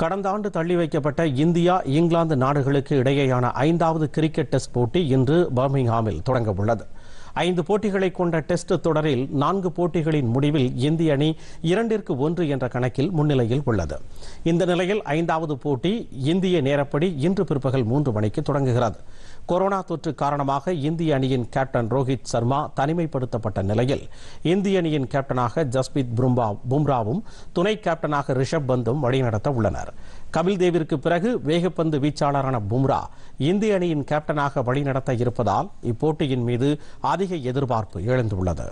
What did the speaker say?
கடந்த ஆண்டு தள்ளி வைக்கப்பட்ட இந்தியா இங்கிலாந்து நாடுகளுக்கு இடையேயான ஐந்தாவது கிரிக்கெட் டெஸ்ட் போட்டி இன்று பர்மிங்ஹாமில் தொடங்க உள்ளது ஐந்து போட்டிகளை கொண்ட டெஸ்ட் தொடரில் நான்கு போட்டிகளின் முடிவில் இந்திய அணி இரண்டிற்கு ஒன்று என்ற கணக்கில் முன்னிலையில் உள்ளது இந்த நிலையில் ஐந்தாவது போட்டி இந்திய நேரப்படி இன்று பிற்பகல் மூன்று மணிக்கு தொடங்குகிறது கொரோனா தொற்று காரணமாக இந்திய அணியின் கேப்டன் ரோஹித் சர்மா தனிமைப்படுத்தப்பட்ட நிலையில் இந்திய அணியின் கேப்டனாக ஜஸ்பித் பும்ராவும் துணை கேப்டனாக ரிஷப் பந்தும் வழிநடத்த உள்ளனர் கபில் தேவிற்கு பிறகு வேகப்பந்து வீச்சாளரான பும்ரா இந்திய அணியின் கேப்டனாக வழிநடத்த இருப்பதால் இப்போட்டியின் மீது அதிக அதிக எதிர்பார்ப்பு எழுந்துள்ளது